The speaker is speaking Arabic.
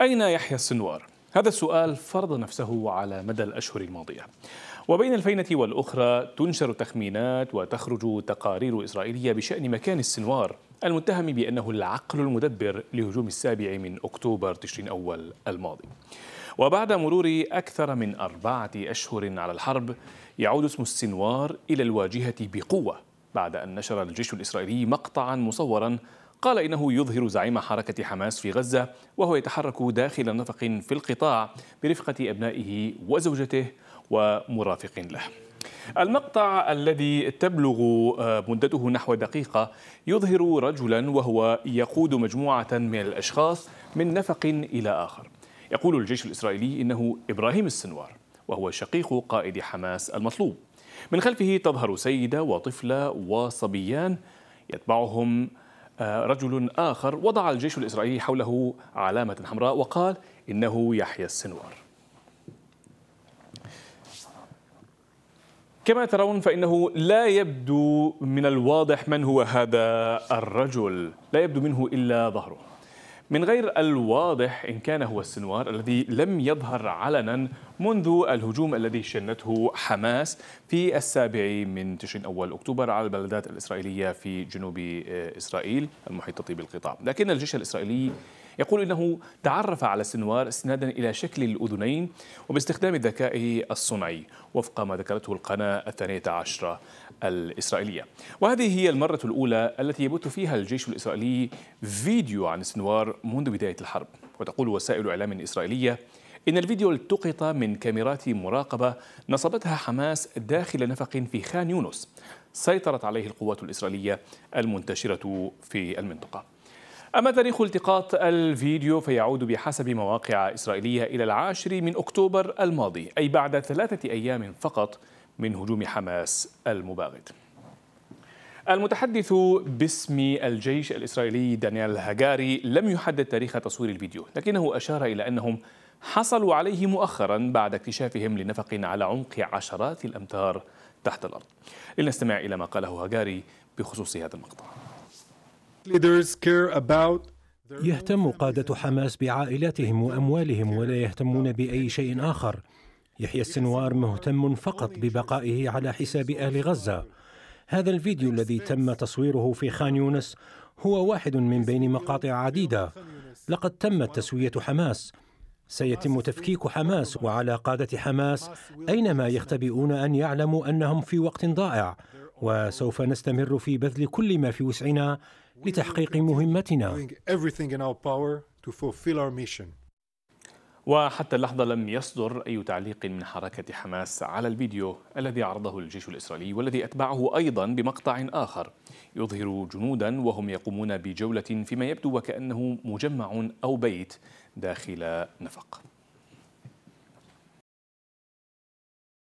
أين يحيى السنوار؟ هذا السؤال فرض نفسه على مدى الأشهر الماضية وبين الفينة والأخرى تنشر تخمينات وتخرج تقارير إسرائيلية بشأن مكان السنوار المتهم بأنه العقل المدبر لهجوم السابع من أكتوبر تشرين أول الماضي وبعد مرور أكثر من أربعة أشهر على الحرب يعود اسم السنوار إلى الواجهة بقوة بعد أن نشر الجيش الإسرائيلي مقطعا مصورا قال إنه يظهر زعيم حركة حماس في غزة وهو يتحرك داخل نفق في القطاع برفقة أبنائه وزوجته ومرافق له المقطع الذي تبلغ آه، مدته نحو دقيقة يظهر رجلا وهو يقود مجموعة من الأشخاص من نفق إلى آخر يقول الجيش الإسرائيلي إنه إبراهيم السنوار وهو شقيق قائد حماس المطلوب من خلفه تظهر سيدة وطفلة وصبيان يتبعهم آه، رجل آخر وضع الجيش الإسرائيلي حوله علامة حمراء وقال إنه يحيى السنوار كما ترون فإنه لا يبدو من الواضح من هو هذا الرجل لا يبدو منه إلا ظهره من غير الواضح إن كان هو السنوار الذي لم يظهر علنا منذ الهجوم الذي شنته حماس في السابع من تشرين أول أكتوبر على البلدات الإسرائيلية في جنوب إسرائيل المحيطة بالقطاع لكن الجيش الإسرائيلي يقول إنه تعرف على السنوار استنادا إلى شكل الأذنين وباستخدام الذكاء الصنعي وفق ما ذكرته القناة الثانية عشرة الإسرائيلية وهذه هي المرة الأولى التي يبث فيها الجيش الإسرائيلي فيديو عن السنوار منذ بداية الحرب وتقول وسائل إعلام إسرائيلية إن الفيديو التقط من كاميرات مراقبة نصبتها حماس داخل نفق في خان يونس سيطرت عليه القوات الإسرائيلية المنتشرة في المنطقة أما تاريخ التقاط الفيديو فيعود بحسب مواقع إسرائيلية إلى العاشر من أكتوبر الماضي أي بعد ثلاثة أيام فقط من هجوم حماس المباغت المتحدث باسم الجيش الإسرائيلي دانيال هاجاري لم يحدد تاريخ تصوير الفيديو لكنه أشار إلى أنهم حصلوا عليه مؤخرا بعد اكتشافهم لنفق على عمق عشرات الأمتار تحت الأرض لنستمع إلى ما قاله هاجاري بخصوص هذا المقطع يهتم قادة حماس بعائلاتهم وأموالهم ولا يهتمون بأي شيء آخر يحيى السنوار مهتم فقط ببقائه على حساب أهل غزة هذا الفيديو الذي تم تصويره في خان يونس هو واحد من بين مقاطع عديدة لقد تمت تسوية حماس سيتم تفكيك حماس وعلى قادة حماس أينما يختبئون أن يعلموا أنهم في وقت ضائع وسوف نستمر في بذل كل ما في وسعنا لتحقيق مهمتنا وحتى اللحظة لم يصدر أي تعليق من حركة حماس على الفيديو الذي عرضه الجيش الإسرائيلي والذي أتبعه أيضا بمقطع آخر يظهر جنودا وهم يقومون بجولة فيما يبدو وكأنه مجمع أو بيت داخل نفق